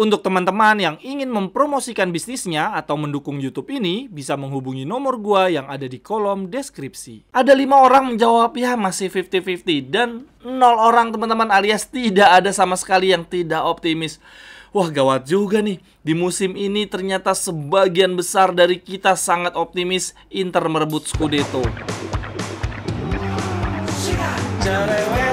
Untuk teman-teman yang ingin mempromosikan bisnisnya atau mendukung YouTube ini, bisa menghubungi nomor gua yang ada di kolom deskripsi. Ada lima orang menjawab ya masih 50-50 dan nol orang teman-teman alias tidak ada sama sekali yang tidak optimis. Wah gawat juga nih, di musim ini ternyata sebagian besar dari kita sangat optimis Inter merebut Scudetto. Cerewet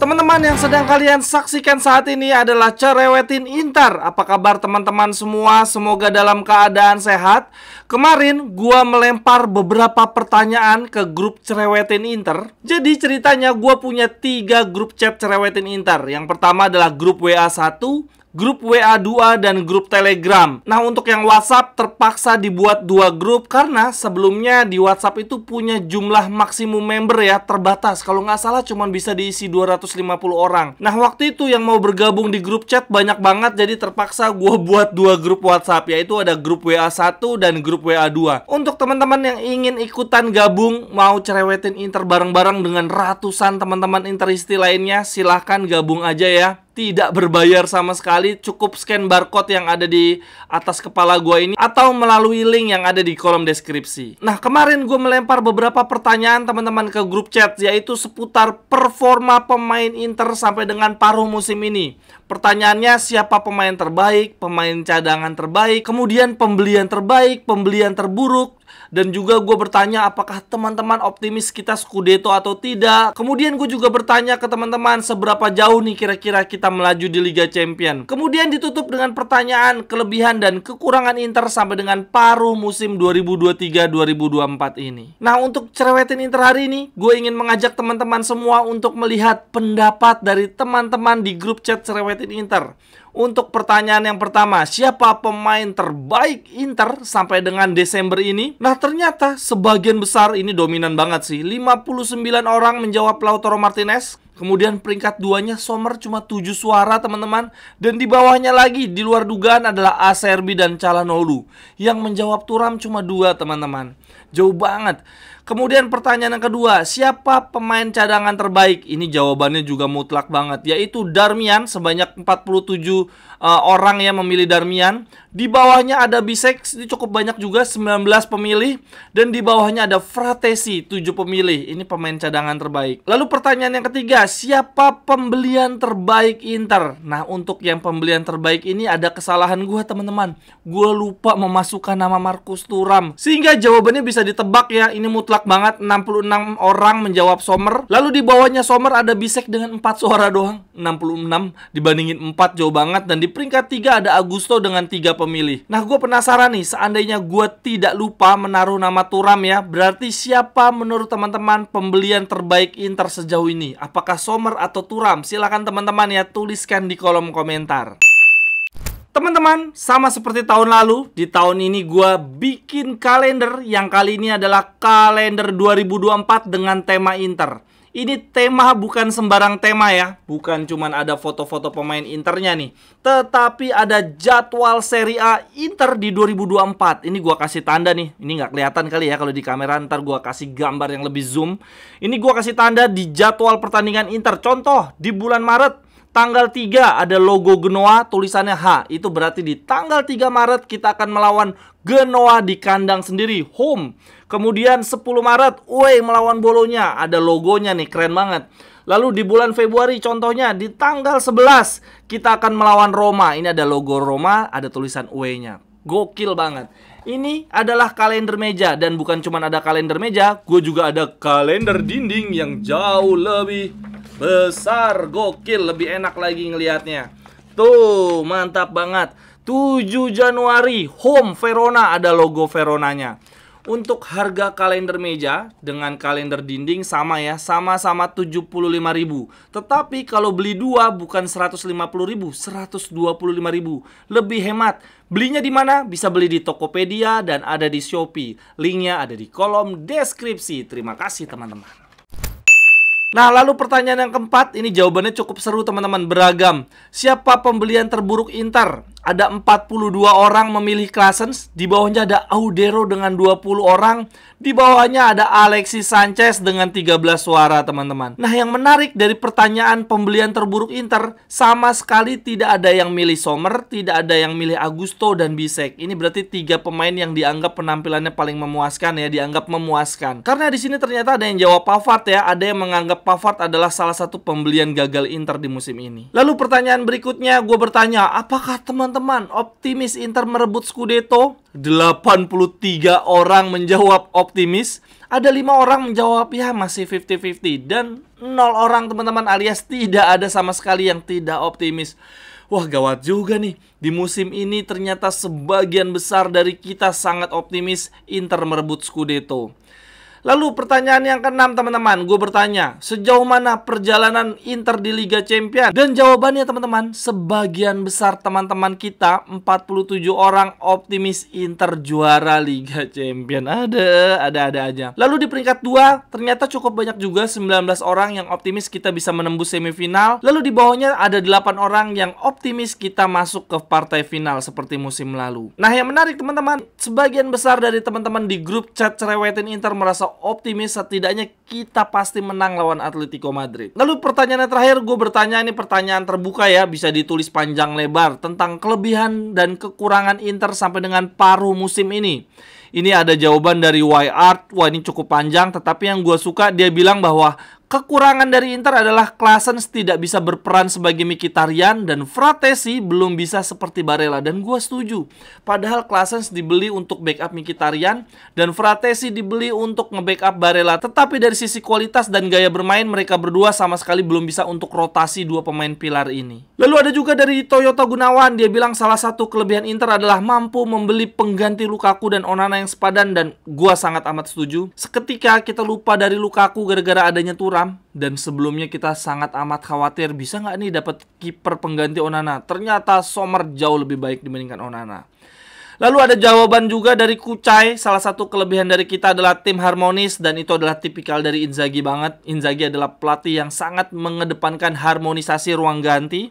Teman-teman yang sedang kalian saksikan saat ini adalah Cerewetin Intar. Apa kabar teman-teman semua? Semoga dalam keadaan sehat. Kemarin gua melempar beberapa pertanyaan ke grup Cerewetin Inter. Jadi ceritanya gua punya tiga grup chat Cerewetin Inter. Yang pertama adalah grup WA 1, grup WA 2 dan grup Telegram. Nah, untuk yang WhatsApp terpaksa dibuat dua grup karena sebelumnya di WhatsApp itu punya jumlah maksimum member ya terbatas. Kalau nggak salah cuma bisa diisi 250 orang. Nah, waktu itu yang mau bergabung di grup chat banyak banget jadi terpaksa gue buat dua grup WhatsApp yaitu ada grup WA 1 dan grup WA 2. Untuk teman-teman yang ingin ikutan gabung mau cerewetin Inter bareng-bareng dengan ratusan teman-teman Interisti lainnya silahkan gabung aja ya tidak berbayar sama sekali cukup scan barcode yang ada di atas kepala gue ini atau melalui link yang ada di kolom deskripsi nah kemarin gue melempar beberapa pertanyaan teman-teman ke grup chat yaitu seputar performa pemain Inter sampai dengan paruh musim ini pertanyaannya siapa pemain terbaik pemain cadangan terbaik kemudian pembelian terbaik pembelian terburuk dan juga gue bertanya apakah teman-teman optimis kita Scudetto atau tidak. Kemudian gue juga bertanya ke teman-teman seberapa jauh nih kira-kira kita melaju di Liga Champion. Kemudian ditutup dengan pertanyaan kelebihan dan kekurangan Inter sampai dengan paruh musim 2023-2024 ini. Nah untuk cerewetin Inter hari ini, gue ingin mengajak teman-teman semua untuk melihat pendapat dari teman-teman di grup chat cerewetin Inter. Untuk pertanyaan yang pertama, siapa pemain terbaik Inter sampai dengan Desember ini? Nah, ternyata sebagian besar ini dominan banget sih. 59 orang menjawab Lautaro Martinez, Kemudian peringkat duanya Sommer cuma 7 suara teman-teman Dan di bawahnya lagi di luar dugaan adalah Acerbi dan Calanolu Yang menjawab Turam cuma dua teman-teman Jauh banget Kemudian pertanyaan yang kedua Siapa pemain cadangan terbaik? Ini jawabannya juga mutlak banget Yaitu Darmian sebanyak 47 uh, eh, orang yang memilih Darmian Di bawahnya ada Bisex Ini cukup banyak juga 19 pemilih Dan di bawahnya ada Fratesi 7 pemilih Ini pemain cadangan terbaik Lalu pertanyaan yang ketiga siapa pembelian terbaik Inter? Nah, untuk yang pembelian terbaik ini ada kesalahan gue teman-teman. Gue lupa memasukkan nama Markus Turam. Sehingga jawabannya bisa ditebak ya. Ini mutlak banget 66 orang menjawab Sommer. Lalu di bawahnya Sommer ada Bisek dengan 4 suara doang. 66 dibandingin 4 jauh banget dan di peringkat 3 ada Augusto dengan 3 pemilih. Nah, gue penasaran nih seandainya gue tidak lupa menaruh nama Turam ya, berarti siapa menurut teman-teman pembelian terbaik Inter sejauh ini? Apakah apakah Sommer atau Turam? Silahkan teman-teman ya tuliskan di kolom komentar. Teman-teman, sama seperti tahun lalu, di tahun ini gue bikin kalender yang kali ini adalah kalender 2024 dengan tema Inter ini tema bukan sembarang tema ya. Bukan cuman ada foto-foto pemain Internya nih. Tetapi ada jadwal Serie A Inter di 2024. Ini gua kasih tanda nih. Ini nggak kelihatan kali ya kalau di kamera ntar gua kasih gambar yang lebih zoom. Ini gua kasih tanda di jadwal pertandingan Inter. Contoh di bulan Maret Tanggal 3 ada logo Genoa tulisannya H. Itu berarti di tanggal 3 Maret kita akan melawan Genoa di kandang sendiri, home. Kemudian 10 Maret, Uwe melawan Bolonya. Ada logonya nih, keren banget. Lalu di bulan Februari contohnya di tanggal 11 kita akan melawan Roma. Ini ada logo Roma, ada tulisan Uwe nya Gokil banget. Ini adalah kalender meja dan bukan cuma ada kalender meja, gue juga ada kalender dinding yang jauh lebih Besar, gokil, lebih enak lagi ngelihatnya. Tuh, mantap banget. 7 Januari, home Verona ada logo Veronanya. Untuk harga kalender meja dengan kalender dinding sama ya, sama-sama 75.000. Tetapi kalau beli dua bukan 150.000, 125.000. Lebih hemat. Belinya di mana? Bisa beli di Tokopedia dan ada di Shopee. Linknya ada di kolom deskripsi. Terima kasih teman-teman. Nah, lalu pertanyaan yang keempat, ini jawabannya cukup seru teman-teman, beragam. Siapa pembelian terburuk Inter? ada 42 orang memilih Klasens, di bawahnya ada Audero dengan 20 orang, di bawahnya ada Alexis Sanchez dengan 13 suara teman-teman. Nah yang menarik dari pertanyaan pembelian terburuk Inter, sama sekali tidak ada yang milih Sommer, tidak ada yang milih Augusto dan Bisek. Ini berarti tiga pemain yang dianggap penampilannya paling memuaskan ya, dianggap memuaskan. Karena di sini ternyata ada yang jawab Pavard ya, ada yang menganggap Pavard adalah salah satu pembelian gagal Inter di musim ini. Lalu pertanyaan berikutnya, gue bertanya, apakah teman teman-teman, optimis Inter merebut Scudetto. 83 orang menjawab optimis. Ada lima orang menjawab ya masih 50-50. Dan nol orang teman-teman alias tidak ada sama sekali yang tidak optimis. Wah gawat juga nih, di musim ini ternyata sebagian besar dari kita sangat optimis Inter merebut Scudetto. Lalu pertanyaan yang keenam teman-teman, gue bertanya, sejauh mana perjalanan Inter di Liga Champions? Dan jawabannya teman-teman, sebagian besar teman-teman kita 47 orang optimis Inter juara Liga Champions. Ada, ada-ada aja. Lalu di peringkat 2, ternyata cukup banyak juga 19 orang yang optimis kita bisa menembus semifinal. Lalu di bawahnya ada 8 orang yang optimis kita masuk ke partai final seperti musim lalu. Nah, yang menarik teman-teman, sebagian besar dari teman-teman di grup chat cerewetin Inter merasa optimis setidaknya kita pasti menang lawan Atletico Madrid. Lalu pertanyaan terakhir gue bertanya ini pertanyaan terbuka ya bisa ditulis panjang lebar tentang kelebihan dan kekurangan Inter sampai dengan paruh musim ini. Ini ada jawaban dari Y Art. Wah ini cukup panjang tetapi yang gue suka dia bilang bahwa Kekurangan dari Inter adalah Klasens tidak bisa berperan sebagai Mikitarian dan Fratesi belum bisa seperti Barella dan gue setuju. Padahal Klasens dibeli untuk backup Mikitarian dan Fratesi dibeli untuk nge-backup Barella. Tetapi dari sisi kualitas dan gaya bermain mereka berdua sama sekali belum bisa untuk rotasi dua pemain pilar ini. Lalu ada juga dari Toyota Gunawan, dia bilang salah satu kelebihan Inter adalah mampu membeli pengganti Lukaku dan Onana yang sepadan dan gue sangat amat setuju. Seketika kita lupa dari Lukaku gara-gara adanya Turan dan sebelumnya kita sangat amat khawatir bisa nggak nih dapat kiper pengganti Onana. Ternyata Sommer jauh lebih baik dibandingkan Onana. Lalu ada jawaban juga dari Kucai. Salah satu kelebihan dari kita adalah tim harmonis dan itu adalah tipikal dari Inzaghi banget. Inzaghi adalah pelatih yang sangat mengedepankan harmonisasi ruang ganti.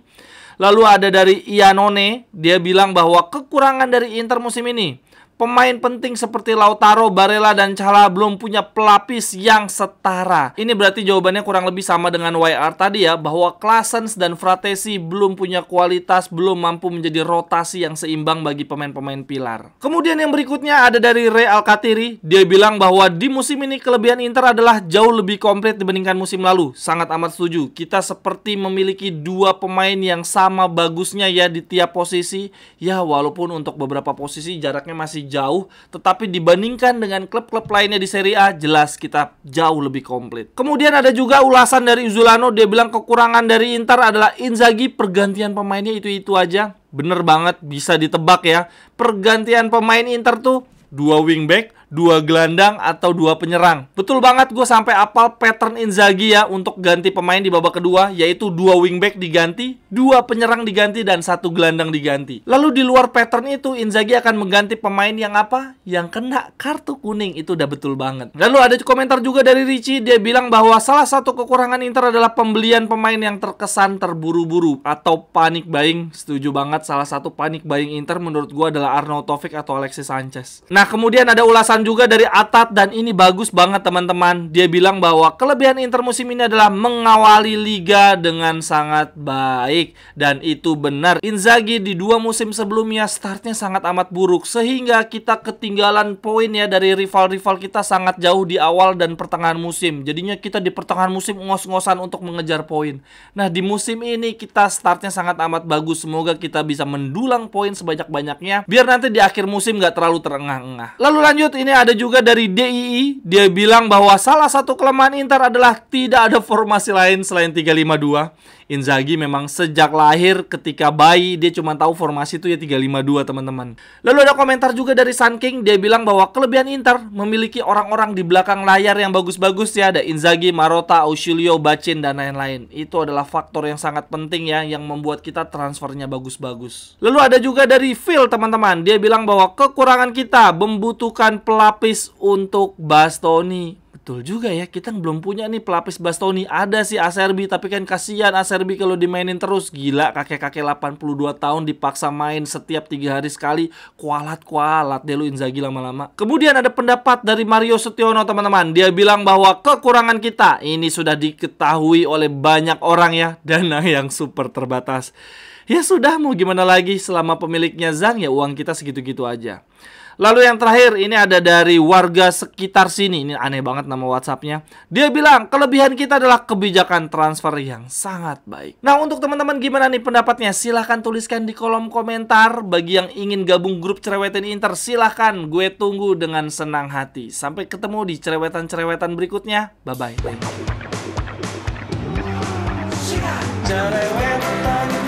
Lalu ada dari Ianone, dia bilang bahwa kekurangan dari Inter musim ini Pemain penting seperti Lautaro, Barella, dan Cala belum punya pelapis yang setara. Ini berarti jawabannya kurang lebih sama dengan YR tadi ya, bahwa Klasens dan Fratesi belum punya kualitas, belum mampu menjadi rotasi yang seimbang bagi pemain-pemain pilar. Kemudian yang berikutnya ada dari Ray Alkatiri. Dia bilang bahwa di musim ini kelebihan Inter adalah jauh lebih komplit dibandingkan musim lalu. Sangat amat setuju. Kita seperti memiliki dua pemain yang sama bagusnya ya di tiap posisi. Ya walaupun untuk beberapa posisi jaraknya masih jauh, tetapi dibandingkan dengan klub-klub lainnya di Serie A, jelas kita jauh lebih komplit. Kemudian ada juga ulasan dari Uzulano, dia bilang kekurangan dari Inter adalah Inzaghi pergantian pemainnya itu-itu aja. Bener banget, bisa ditebak ya. Pergantian pemain Inter tuh dua wingback, dua gelandang atau dua penyerang. Betul banget gue sampai apal pattern Inzaghi ya untuk ganti pemain di babak kedua, yaitu dua wingback diganti, dua penyerang diganti, dan satu gelandang diganti. Lalu di luar pattern itu, Inzaghi akan mengganti pemain yang apa? Yang kena kartu kuning, itu udah betul banget. Lalu ada komentar juga dari Richie, dia bilang bahwa salah satu kekurangan Inter adalah pembelian pemain yang terkesan terburu-buru atau panik buying. Setuju banget, salah satu panik buying Inter menurut gue adalah Arnautovic Taufik atau Alexis Sanchez. Nah, kemudian ada ulasan juga dari Atat dan ini bagus banget teman-teman. Dia bilang bahwa kelebihan Inter musim ini adalah mengawali liga dengan sangat baik dan itu benar. Inzaghi di dua musim sebelumnya startnya sangat amat buruk sehingga kita ketinggalan poin ya dari rival-rival kita sangat jauh di awal dan pertengahan musim. Jadinya kita di pertengahan musim ngos-ngosan untuk mengejar poin. Nah, di musim ini kita startnya sangat amat bagus. Semoga kita bisa mendulang poin sebanyak-banyaknya biar nanti di akhir musim nggak terlalu terengah-engah. Lalu lanjut ini sini ada juga dari DII, dia bilang bahwa salah satu kelemahan Inter adalah tidak ada formasi lain selain 352 Inzaghi memang sejak lahir ketika bayi dia cuma tahu formasi itu ya 352 teman-teman. Lalu ada komentar juga dari Sun King dia bilang bahwa kelebihan Inter memiliki orang-orang di belakang layar yang bagus-bagus ya ada Inzaghi, Marotta, Ausilio, Bacin dan lain-lain. Itu adalah faktor yang sangat penting ya yang membuat kita transfernya bagus-bagus. Lalu ada juga dari Phil teman-teman dia bilang bahwa kekurangan kita membutuhkan pelapis untuk Bastoni betul juga ya kita belum punya nih pelapis Bastoni ada sih Aserbi tapi kan kasihan Aserbi kalau dimainin terus gila kakek-kakek 82 tahun dipaksa main setiap tiga hari sekali kualat-kualat deh lu Inzaghi lama-lama kemudian ada pendapat dari Mario Setiono teman-teman dia bilang bahwa kekurangan kita ini sudah diketahui oleh banyak orang ya dana yang super terbatas ya sudah mau gimana lagi selama pemiliknya Zang ya uang kita segitu-gitu aja Lalu yang terakhir ini ada dari warga sekitar sini. Ini aneh banget nama WhatsAppnya. Dia bilang kelebihan kita adalah kebijakan transfer yang sangat baik. Nah untuk teman-teman gimana nih pendapatnya? Silahkan tuliskan di kolom komentar. Bagi yang ingin gabung grup cerewetin Inter silahkan. Gue tunggu dengan senang hati. Sampai ketemu di cerewetan-cerewetan berikutnya. Bye-bye. Cerewetan. -bye.